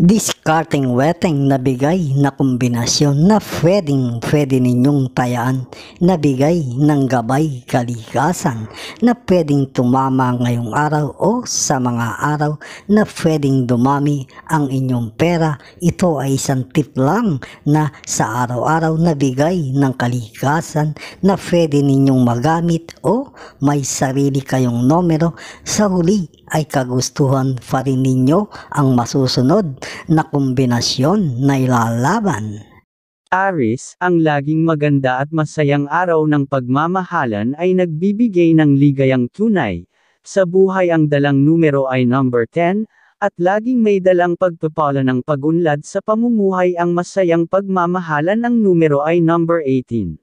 Discarding wetting na bigay na kombinasyon na pwedeng pwede ninyong tayaan na bigay ng gabay kalikasan na pwedeng tumama ngayong araw o sa mga araw na pwedeng dumami ang inyong pera. Ito ay isang tip lang na sa araw-araw na bigay ng kalikasan na pwede ninyong magamit o may sarili kayong numero sa huli ay kagustuhan pa rin ninyo ang masusunod na kombinasyon na ilalaban. Aris, ang laging maganda at masayang araw ng pagmamahalan ay nagbibigay ng ligayang tunay. Sa buhay ang dalang numero ay number 10, at laging may dalang pagpapala ng pagunlad sa pamumuhay ang masayang pagmamahalan ang numero ay number 18.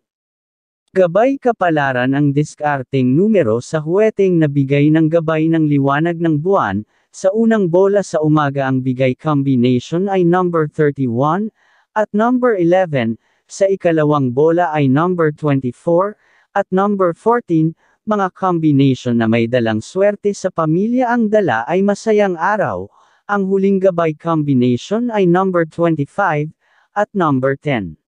Gabay kapalaran ang diskarteng numero sa huweteng nabigay ng gabay ng liwanag ng buwan, sa unang bola sa umaga ang bigay combination ay number 31, at number 11, sa ikalawang bola ay number 24, at number 14, mga combination na may dalang swerte sa pamilya ang dala ay masayang araw, ang huling gabay combination ay number 25, at number 10.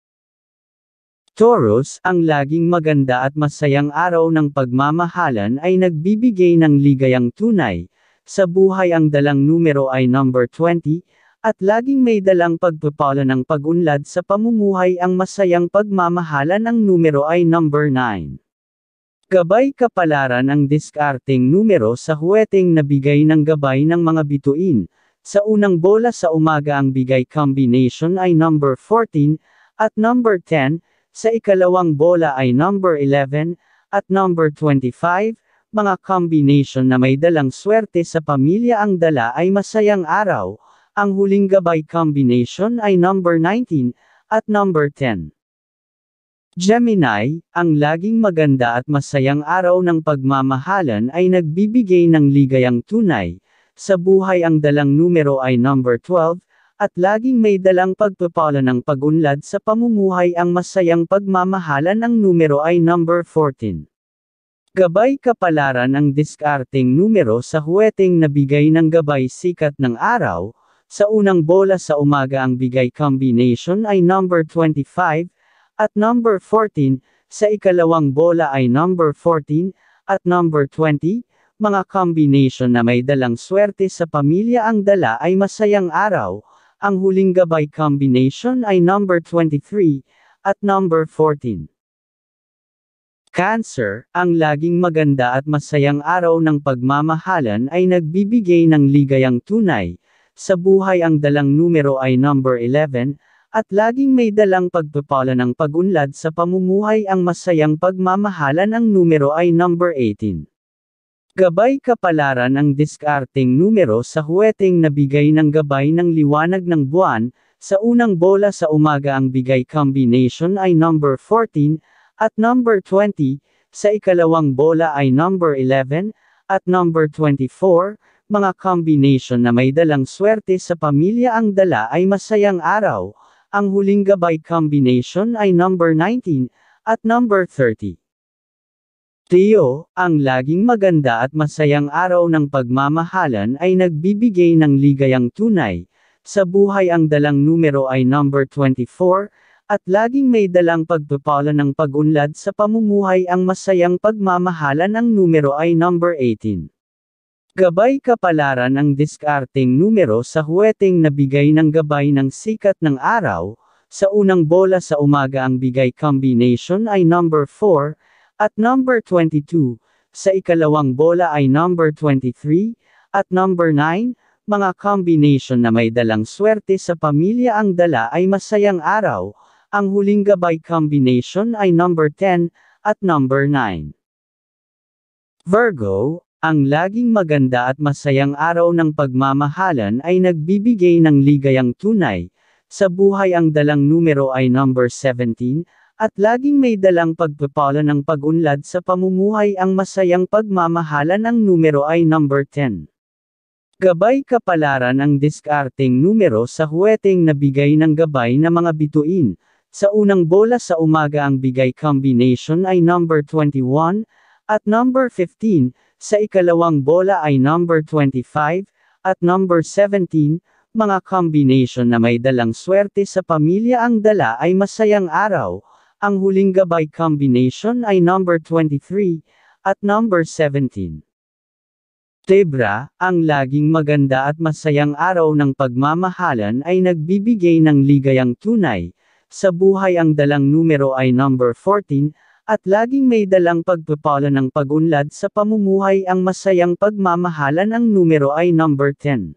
Taurus, ang laging maganda at masayang araw ng pagmamahalan ay nagbibigay ng ligayang tunay. Sa buhay ang dalang numero ay number 20, at laging may dalang pagpapala ng pagunlad sa pamumuhay ang masayang pagmamahalan ang numero ay number 9. Gabay kapalaran ang diskarteng numero sa huweteng nabigay ng gabay ng mga bituin. Sa unang bola sa umaga ang bigay combination ay number 14 at number 10, sa ikalawang bola ay number 11 at number 25, mga combination na may dalang swerte sa pamilya ang dala ay masayang araw. Ang huling gabay combination ay number 19 at number 10. Gemini, ang laging maganda at masayang araw ng pagmamahalan ay nagbibigay ng ligayang tunay. Sa buhay ang dalang numero ay number 12, at laging may dalang pagpapala ng pagunlad sa pamumuhay ang masayang pagmamahalan ang numero ay number 14. Gabay kapalaran ang diskarteng numero sa huweteng nabigay ng gabay sikat ng araw, sa unang bola sa umaga ang bigay combination ay number 25, at number 14, sa ikalawang bola ay number 14, at number 20, mga combination na may dalang swerte sa pamilya ang dala ay masayang araw, ang huling gabay combination ay number 23 at number 14. Cancer, ang laging maganda at masayang araw ng pagmamahalan ay nagbibigay ng ligayang tunay. Sa buhay ang dalang numero ay number 11, at laging may dalang pagpapala ng pagunlad sa pamumuhay ang masayang pagmamahalan ang numero ay number 18. Gabay kapalaran ang diskarting numero sa huweteng nabigay ng gabay ng liwanag ng buwan, sa unang bola sa umaga ang bigay combination ay number 14, at number 20, sa ikalawang bola ay number 11, at number 24, mga combination na may dalang swerte sa pamilya ang dala ay masayang araw, ang huling gabay combination ay number 19, at number 30. Teo, ang laging maganda at masayang araw ng pagmamahalan ay nagbibigay ng ligayang tunay. Sa buhay ang dalang numero ay number 24, at laging may dalang pagpapala ng pagunlad sa pamumuhay ang masayang pagmamahalan ang numero ay number 18. Gabay kapalaran ang diskarteng numero sa huweteng nabigay ng gabay ng sikat ng araw, sa unang bola sa umaga ang bigay combination ay number 4, at number 22, sa ikalawang bola ay number 23, at number 9, mga combination na may dalang swerte sa pamilya ang dala ay masayang araw, ang huling gabay combination ay number 10, at number 9. Virgo, ang laging maganda at masayang araw ng pagmamahalan ay nagbibigay ng ligayang tunay, sa buhay ang dalang numero ay number 17, at laging may dalang pagpapala ng pagunlad sa pamumuhay ang masayang pagmamahalan ang numero ay number 10. Gabay kapalaran ang diskarteng numero sa huweteng nabigay ng gabay na mga bituin. Sa unang bola sa umaga ang bigay combination ay number 21 at number 15, sa ikalawang bola ay number 25 at number 17, mga combination na may dalang swerte sa pamilya ang dala ay masayang araw, ang huling gabay combination ay number 23 at number 17. Tebra, ang laging maganda at masayang araw ng pagmamahalan ay nagbibigay ng ligayang tunay. Sa buhay ang dalang numero ay number 14 at laging may dalang pagpapala ng pagunlad sa pamumuhay ang masayang pagmamahalan ang numero ay number 10.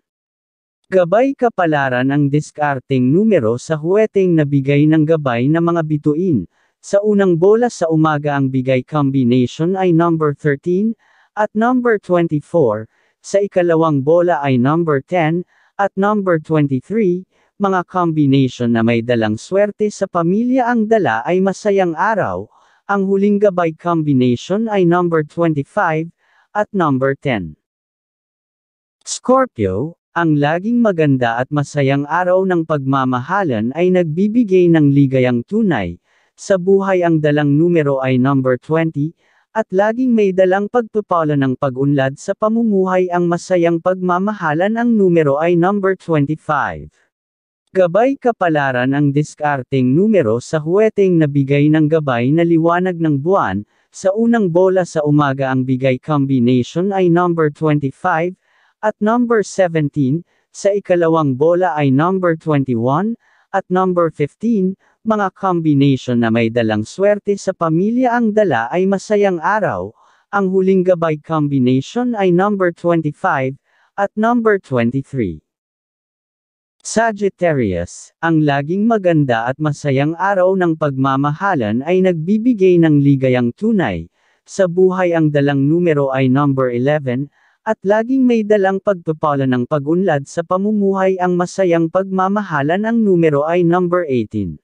Gabay kapalaran ang diskarteng numero sa huweteng nabigay ng gabay na mga bituin. Sa unang bola sa umaga ang bigay combination ay number 13 at number 24, sa ikalawang bola ay number 10 at number 23, mga combination na may dalang swerte sa pamilya ang dala ay masayang araw. Ang huling gabay combination ay number 25 at number 10. Scorpio, ang laging maganda at masayang araw ng pagmamahalan ay nagbibigay ng ligayang tunay. Sa buhay ang dalang numero ay number 20, at laging may dalang pagpapala ng pagunlad sa pamumuhay ang masayang pagmamahalan ang numero ay number 25. Gabay kapalaran ang diskarteng numero sa huweteng nabigay ng gabay na liwanag ng buwan, sa unang bola sa umaga ang bigay combination ay number 25, at number 17, sa ikalawang bola ay number 21, at number 15, mga combination na may dalang swerte sa pamilya ang dala ay masayang araw, ang huling gabay combination ay number 25, at number 23. Sagittarius, ang laging maganda at masayang araw ng pagmamahalan ay nagbibigay ng ligayang tunay, sa buhay ang dalang numero ay number 11, at laging may dalang pagpapala ng pagunlad sa pamumuhay ang masayang pagmamahalan ang numero ay number 18.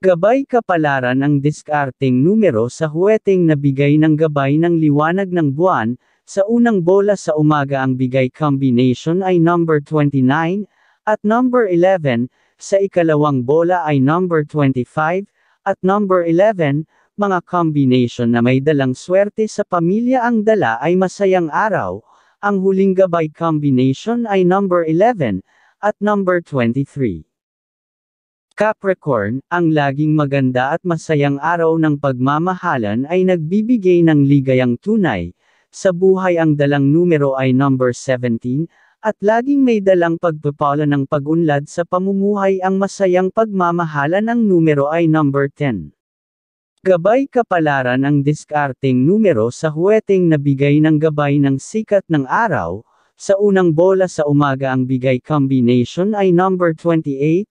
Gabay kapalaran ang diskarteng numero sa huweteng nabigay ng gabay ng liwanag ng buwan, sa unang bola sa umaga ang bigay combination ay number 29, at number 11, sa ikalawang bola ay number 25, at number 11, mga combination na may dalang swerte sa pamilya ang dala ay masayang araw, ang huling gabay combination ay number 11 at number 23. Capricorn, ang laging maganda at masayang araw ng pagmamahalan ay nagbibigay ng ligayang tunay. Sa buhay ang dalang numero ay number 17, at laging may dalang pagpapala ng pagunlad sa pamumuhay ang masayang pagmamahalan ang numero ay number 10. Gabay kapalaran ang diskarteng numero sa huweteng nabigay ng gabay ng sikat ng araw, sa unang bola sa umaga ang bigay combination ay number 28,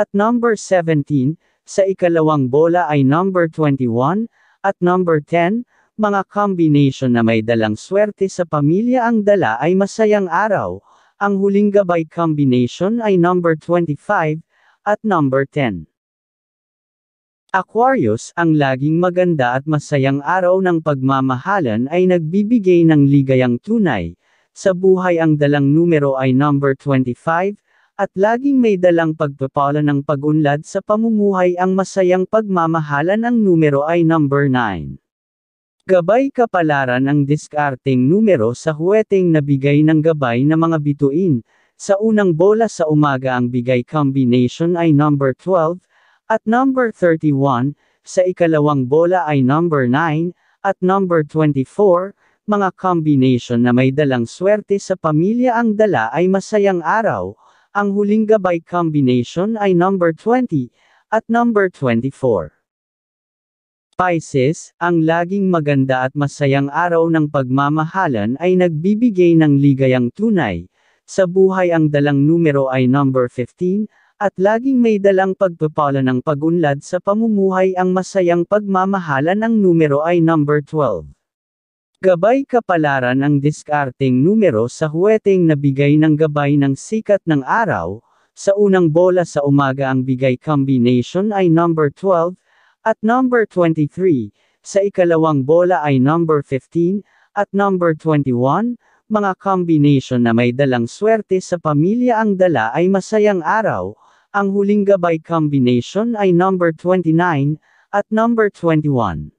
at number 17, sa ikalawang bola ay number 21, at number 10, mga combination na may dalang swerte sa pamilya ang dala ay masayang araw, ang huling gabay combination ay number 25, at number 10. Aquarius, ang laging maganda at masayang araw ng pagmamahalan ay nagbibigay ng ligayang tunay. Sa buhay ang dalang numero ay number 25, at laging may dalang pagpapala ng pagunlad sa pamumuhay ang masayang pagmamahalan ang numero ay number 9. Gabay kapalaran ang diskarteng numero sa huweteng nabigay ng gabay na mga bituin. Sa unang bola sa umaga ang bigay combination ay number 12, at number 31, sa ikalawang bola ay number 9, at number 24, mga combination na may dalang swerte sa pamilya ang dala ay masayang araw, ang huling gabay combination ay number 20, at number 24. Pisces, ang laging maganda at masayang araw ng pagmamahalan ay nagbibigay ng ligayang tunay. Sa buhay ang dalang numero ay number 15, at laging may dalang pagpapala ng pagunlad sa pamumuhay ang masayang pagmamahalan ang numero ay number 12. Gabay kapalaran ang diskarteng numero sa huweteng nabigay ng gabay ng sikat ng araw, sa unang bola sa umaga ang bigay combination ay number 12, at number 23, sa ikalawang bola ay number 15, at number 21, mga combination na may dalang swerte sa pamilya ang dala ay masayang araw, ang huling gabay combination ay number 29 at number 21.